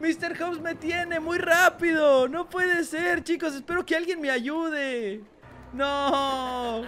Mr. House me tiene muy rápido. No puede ser, chicos. Espero que alguien me ayude. No.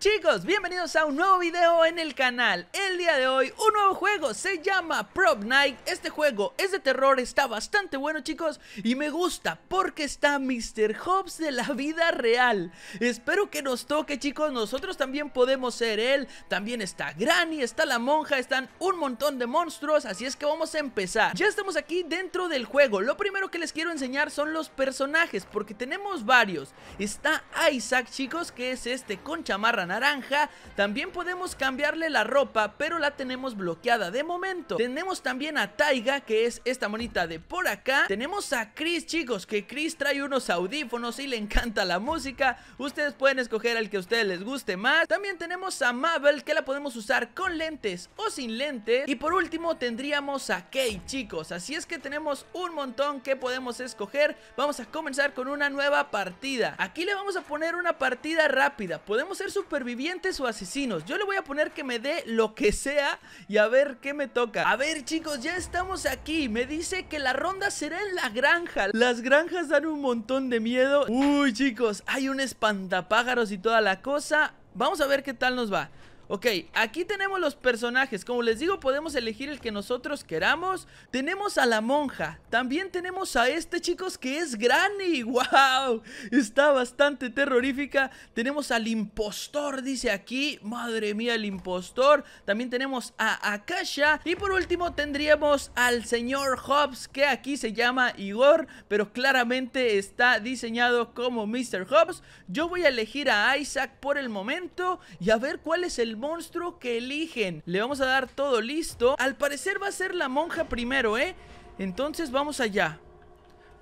Chicos, bienvenidos a un nuevo video en el canal El día de hoy, un nuevo juego, se llama Prop Night Este juego es de terror, está bastante bueno chicos Y me gusta porque está Mr. Hobbs de la vida real Espero que nos toque chicos, nosotros también podemos ser él También está Granny, está la monja, están un montón de monstruos Así es que vamos a empezar Ya estamos aquí dentro del juego Lo primero que les quiero enseñar son los personajes Porque tenemos varios Está Isaac chicos, que es este con chamarra naranja. También podemos cambiarle la ropa, pero la tenemos bloqueada de momento. Tenemos también a Taiga, que es esta monita de por acá. Tenemos a Chris, chicos, que Chris trae unos audífonos y le encanta la música. Ustedes pueden escoger el que a ustedes les guste más. También tenemos a Mabel, que la podemos usar con lentes o sin lentes. Y por último tendríamos a Kay, chicos. Así es que tenemos un montón que podemos escoger. Vamos a comenzar con una nueva partida. Aquí le vamos a poner una partida rápida. Podemos ser super Vivientes o asesinos Yo le voy a poner que me dé lo que sea y a ver qué me toca A ver chicos, ya estamos aquí Me dice que la ronda será en la granja Las granjas dan un montón de miedo Uy chicos, hay un espantapájaros y toda la cosa Vamos a ver qué tal nos va Ok, aquí tenemos los personajes. Como les digo, podemos elegir el que nosotros queramos. Tenemos a la monja. También tenemos a este, chicos, que es Granny. ¡Wow! Está bastante terrorífica. Tenemos al impostor, dice aquí. Madre mía, el impostor. También tenemos a Akasha. Y por último tendríamos al señor Hobbs, que aquí se llama Igor. Pero claramente está diseñado como Mr. Hobbs. Yo voy a elegir a Isaac por el momento. Y a ver cuál es el monstruo que eligen Le vamos a dar todo listo Al parecer va a ser la monja primero, ¿eh? Entonces vamos allá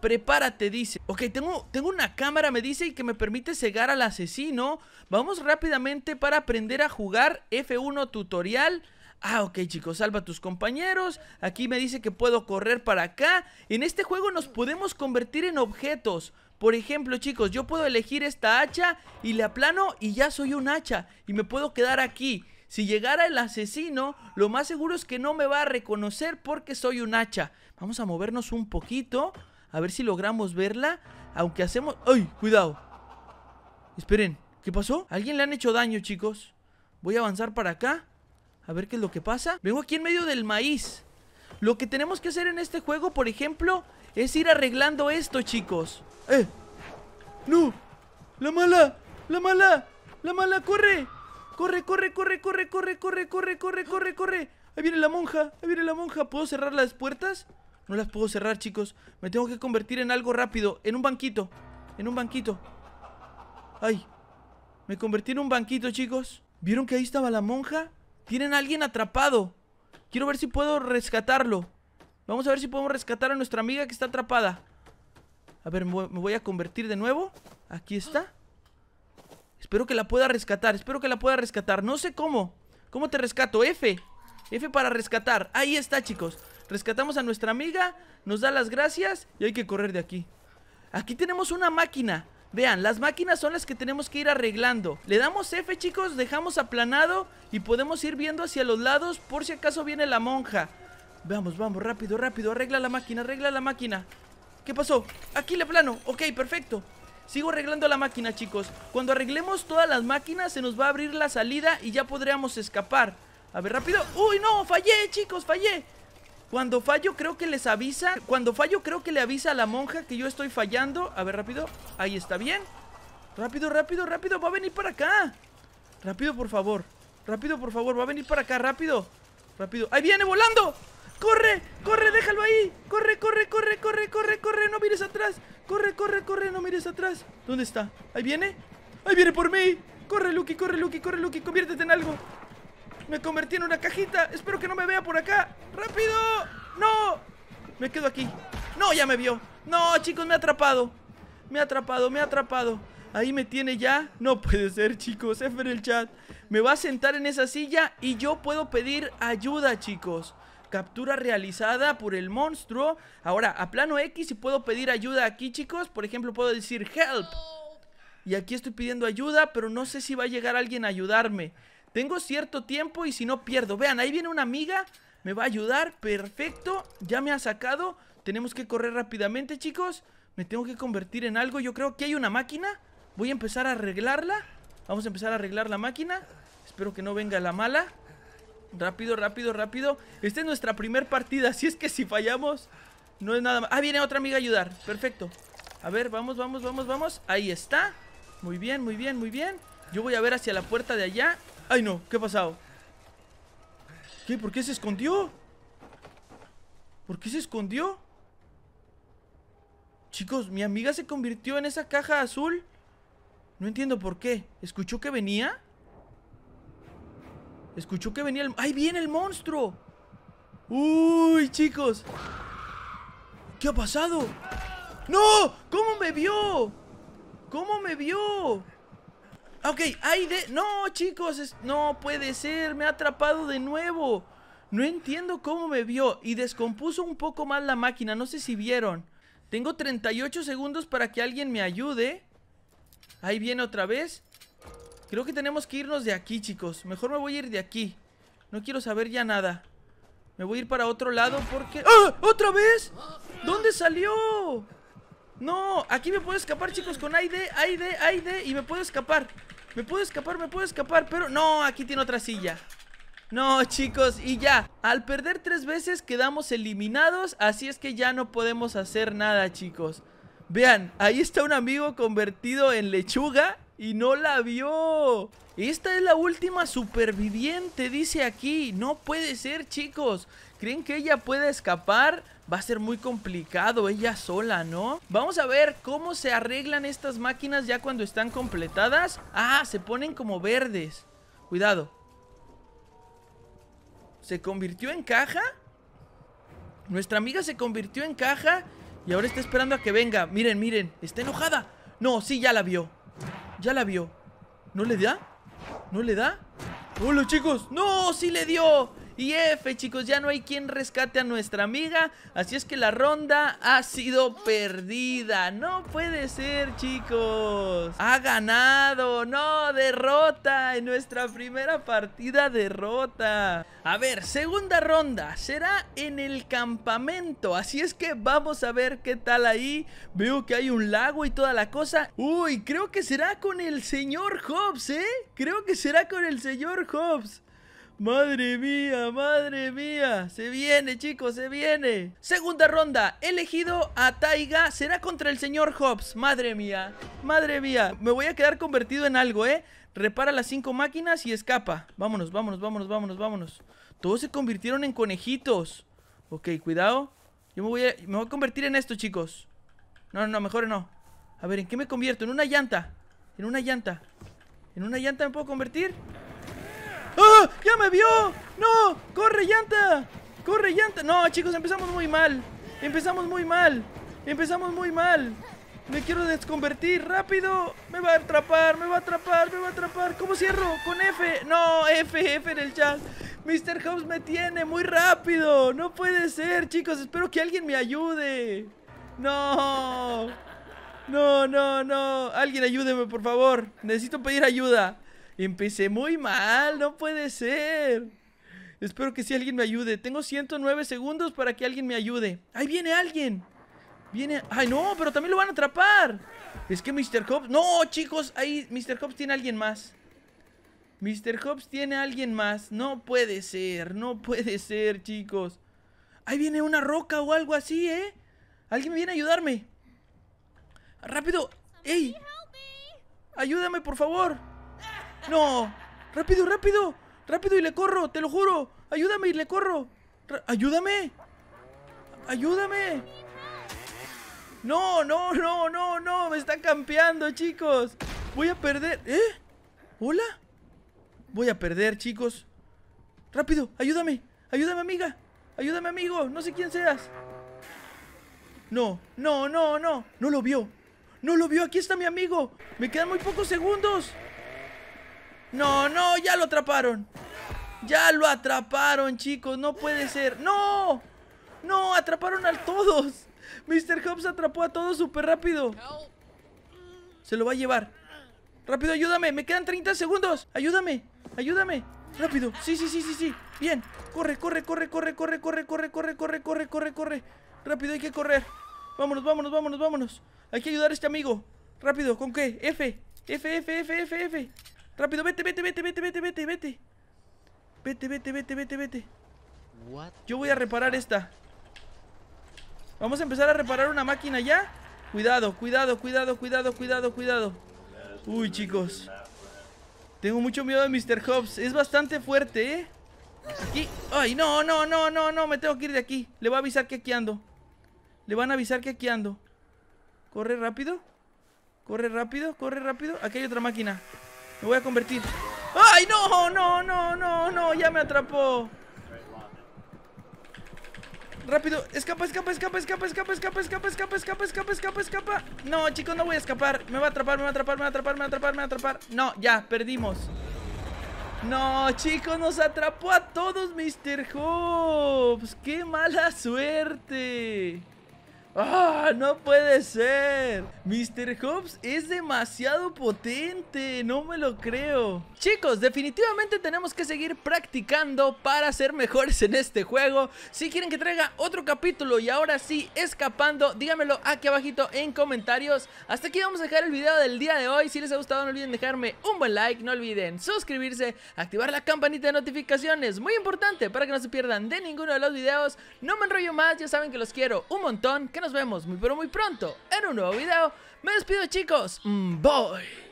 Prepárate, dice Ok, tengo, tengo una cámara, me dice, y que me permite cegar al asesino Vamos rápidamente para aprender a jugar F1 tutorial Ah, ok chicos, salva a tus compañeros Aquí me dice que puedo correr para acá En este juego nos podemos convertir en objetos por ejemplo, chicos, yo puedo elegir esta hacha y le aplano y ya soy un hacha y me puedo quedar aquí. Si llegara el asesino, lo más seguro es que no me va a reconocer porque soy un hacha. Vamos a movernos un poquito, a ver si logramos verla, aunque hacemos... ¡Ay, cuidado! Esperen, ¿qué pasó? ¿Alguien le han hecho daño, chicos? Voy a avanzar para acá, a ver qué es lo que pasa. Vengo aquí en medio del maíz. Lo que tenemos que hacer en este juego, por ejemplo, es ir arreglando esto, chicos. ¡Eh! ¡No! ¡La mala! ¡La mala! ¡La mala! ¡Corre! ¡Corre, corre, corre, corre, corre, corre, corre, corre, corre, corre! Ahí viene la monja, ahí viene la monja. ¿Puedo cerrar las puertas? No las puedo cerrar, chicos. Me tengo que convertir en algo rápido. En un banquito. En un banquito. Ay. Me convertí en un banquito, chicos. ¿Vieron que ahí estaba la monja? Tienen a alguien atrapado. Quiero ver si puedo rescatarlo. Vamos a ver si podemos rescatar a nuestra amiga que está atrapada. A ver, me voy a convertir de nuevo. Aquí está. Espero que la pueda rescatar, espero que la pueda rescatar No sé cómo, ¿cómo te rescato? F, F para rescatar Ahí está chicos, rescatamos a nuestra amiga Nos da las gracias y hay que correr de aquí Aquí tenemos una máquina Vean, las máquinas son las que tenemos que ir arreglando Le damos F chicos, dejamos aplanado Y podemos ir viendo hacia los lados Por si acaso viene la monja Vamos, vamos, rápido, rápido, arregla la máquina, arregla la máquina ¿Qué pasó? Aquí le plano, ok, perfecto Sigo arreglando la máquina, chicos Cuando arreglemos todas las máquinas se nos va a abrir la salida Y ya podríamos escapar A ver, rápido, uy, no, fallé, chicos, fallé cuando fallo creo que les avisa Cuando fallo creo que le avisa a la monja Que yo estoy fallando, a ver rápido Ahí está, bien Rápido, rápido, rápido, va a venir para acá Rápido, por favor Rápido, por favor, va a venir para acá, rápido Rápido, ahí viene volando ¡Corre! ¡Corre! ¡Déjalo ahí! ¡Corre, corre, corre, corre, corre, corre! ¡No mires atrás! ¡Corre, corre, corre! ¡No mires atrás! ¿Dónde está? ¿Ahí viene? ¡Ahí viene por mí! ¡Corre, Lucky! ¡Corre, Lucky! ¡Corre, Lucky! ¡Conviértete en algo! ¡Me convertí en una cajita! ¡Espero que no me vea por acá! ¡Rápido! ¡No! Me quedo aquí ¡No! ¡Ya me vio! ¡No, chicos! ¡Me ha atrapado! ¡Me ha atrapado! ¡Me ha atrapado! Ahí me tiene ya. No puede ser, chicos. F en el chat. Me va a sentar en esa silla y yo puedo pedir ayuda, chicos. Captura realizada por el monstruo. Ahora, a plano X, y puedo pedir ayuda aquí, chicos. Por ejemplo, puedo decir help. Y aquí estoy pidiendo ayuda, pero no sé si va a llegar alguien a ayudarme. Tengo cierto tiempo y si no pierdo. Vean, ahí viene una amiga. Me va a ayudar. Perfecto. Ya me ha sacado. Tenemos que correr rápidamente, chicos. Me tengo que convertir en algo. Yo creo que hay una máquina. Voy a empezar a arreglarla. Vamos a empezar a arreglar la máquina. Espero que no venga la mala. Rápido, rápido, rápido Esta es nuestra primer partida, así es que si fallamos No es nada más Ah, viene otra amiga a ayudar, perfecto A ver, vamos, vamos, vamos, vamos Ahí está Muy bien, muy bien, muy bien Yo voy a ver hacia la puerta de allá Ay no, ¿qué ha pasado? ¿Qué? ¿Por qué se escondió? ¿Por qué se escondió? Chicos, mi amiga se convirtió en esa caja azul No entiendo por qué ¿Escuchó que venía? Escuchó que venía el... ¡Ahí viene el monstruo! ¡Uy, chicos! ¿Qué ha pasado? ¡No! ¿Cómo me vio? ¿Cómo me vio? Ah, ok, ahí de... No, chicos, no puede ser Me ha atrapado de nuevo No entiendo cómo me vio Y descompuso un poco más la máquina No sé si vieron Tengo 38 segundos para que alguien me ayude Ahí viene otra vez Creo que tenemos que irnos de aquí, chicos. Mejor me voy a ir de aquí. No quiero saber ya nada. Me voy a ir para otro lado porque... ¡Ah! ¡Otra vez! ¿Dónde salió? No, aquí me puedo escapar, chicos, con aire, y D Y me puedo escapar Me puedo escapar, me puedo escapar, pero... No, aquí tiene otra silla no, chicos, y ya Al perder tres veces quedamos eliminados Así es que ya no podemos hacer nada, chicos Vean, ahí está un amigo convertido en lechuga y no la vio. Esta es la última superviviente, dice aquí. No puede ser, chicos. ¿Creen que ella puede escapar? Va a ser muy complicado ella sola, ¿no? Vamos a ver cómo se arreglan estas máquinas ya cuando están completadas. Ah, se ponen como verdes. Cuidado. ¿Se convirtió en caja? Nuestra amiga se convirtió en caja y ahora está esperando a que venga. Miren, miren, está enojada. No, sí, ya la vio. Ya la vio. ¿No le da? ¿No le da? ¡Hola, chicos! ¡No! ¡Sí le dio! Y F, chicos, ya no hay quien rescate a nuestra amiga. Así es que la ronda ha sido perdida. No puede ser, chicos. Ha ganado. No, derrota. En nuestra primera partida, derrota. A ver, segunda ronda. Será en el campamento. Así es que vamos a ver qué tal ahí. Veo que hay un lago y toda la cosa. Uy, creo que será con el señor Hobbs, ¿eh? Creo que será con el señor Hobbs. Madre mía, madre mía. Se viene, chicos, se viene. Segunda ronda. elegido a Taiga. Será contra el señor Hobbs. Madre mía, madre mía. Me voy a quedar convertido en algo, ¿eh? Repara las cinco máquinas y escapa. Vámonos, vámonos, vámonos, vámonos, vámonos. Todos se convirtieron en conejitos. Ok, cuidado. Yo me voy a, me convertir en esto, chicos. no, no, mejor no. A ver, ¿en qué me convierto? En una llanta. En una llanta. ¿En una llanta me puedo convertir? ¡Ya me vio! ¡No! ¡Corre, llanta! ¡Corre, llanta! No, chicos, empezamos muy mal. Empezamos muy mal. Empezamos muy mal. Me quiero desconvertir. ¡Rápido! Me va a atrapar, me va a atrapar, me va a atrapar. ¿Cómo cierro? Con F. No, F, F en el chat. Mr. House me tiene muy rápido. No puede ser, chicos. Espero que alguien me ayude. No. No, no, no. Alguien ayúdeme, por favor. Necesito pedir ayuda. Empecé muy mal, no puede ser. Espero que si alguien me ayude. Tengo 109 segundos para que alguien me ayude. ¡Ahí viene alguien! Viene... ¡Ay, no! Pero también lo van a atrapar. Es que Mr. Hobbs... ¡No, chicos! Ahí Mr. Hobbs tiene alguien más. Mr. Hobbs tiene alguien más. No puede ser. No puede ser, chicos. Ahí viene una roca o algo así, ¿eh? Alguien viene a ayudarme. ¡Rápido! ¡Ey! ¡Ayúdame, por favor! No. Rápido, rápido. Rápido y le corro, te lo juro. Ayúdame y le corro. ayúdame. Ayúdame. No, no, no, no, no. Me están campeando, chicos. Voy a perder. ¿Eh? ¿Hola? Voy a perder, chicos. Rápido, ayúdame. Ayúdame, amiga. Ayúdame, amigo. No sé quién seas. No, no, no, no. No lo vio. No lo vio. Aquí está mi amigo. Me quedan muy pocos segundos. No, no, ya lo atraparon. Ya lo atraparon, chicos. No puede ser. ¡No! ¡No! ¡Atraparon a todos! Mr. Hobbs atrapó a todos súper rápido. Se lo va a llevar. Rápido, ayúdame. Me quedan 30 segundos. Ayúdame. Ayúdame. Rápido. Sí, sí, sí, sí, sí. Bien. Corre, corre, corre, corre, corre, corre, corre, corre, corre, corre, corre, corre. Rápido, hay que correr. Vámonos, vámonos, vámonos, vámonos. Hay que ayudar a este amigo. Rápido, ¿con qué? F. F, F, F, F, F. Rápido, vete, vete, vete, vete, vete, vete, vete. Vete, vete, vete, vete, vete. Yo voy a reparar esta. Vamos a empezar a reparar una máquina ya. Cuidado, cuidado, cuidado, cuidado, cuidado, cuidado. Uy, chicos. Tengo mucho miedo de Mr. Hobbs. Es bastante fuerte, ¿eh? Aquí. Ay, no, no, no, no, no. Me tengo que ir de aquí. Le voy a avisar que aquí ando. Le van a avisar que aquí ando. Corre rápido. Corre rápido, corre rápido. Aquí hay otra máquina. Me voy a convertir. ¡Ay, no! ¡No, no, no, no! ¡Ya me atrapó! ¡Rápido! ¡Escapa, escapa, escapa, escapa, escapa, escapa, escapa, escapa, escapa, escapa, escapa, escapa! No, chicos, no voy a escapar. Me va a atrapar, me va a atrapar, me va a atrapar, me va a atrapar, me va a atrapar. No, ya, perdimos. No, chicos, nos atrapó a todos, Mr. Hobbs. ¡Qué mala suerte! ¡Ah! ¡No puede ser! Mr. Hobbs es demasiado potente. No me lo creo. Chicos, definitivamente tenemos que seguir practicando para ser mejores en este juego. Si quieren que traiga otro capítulo y ahora sí, escapando, díganmelo aquí abajito en comentarios. Hasta aquí vamos a dejar el video del día de hoy. Si les ha gustado, no olviden dejarme un buen like. No olviden suscribirse, activar la campanita de notificaciones. Muy importante para que no se pierdan de ninguno de los videos. No me enrollo más, ya saben que los quiero un montón. Que nos vemos muy pero muy pronto en un nuevo video. Me despido chicos. Mm, bye.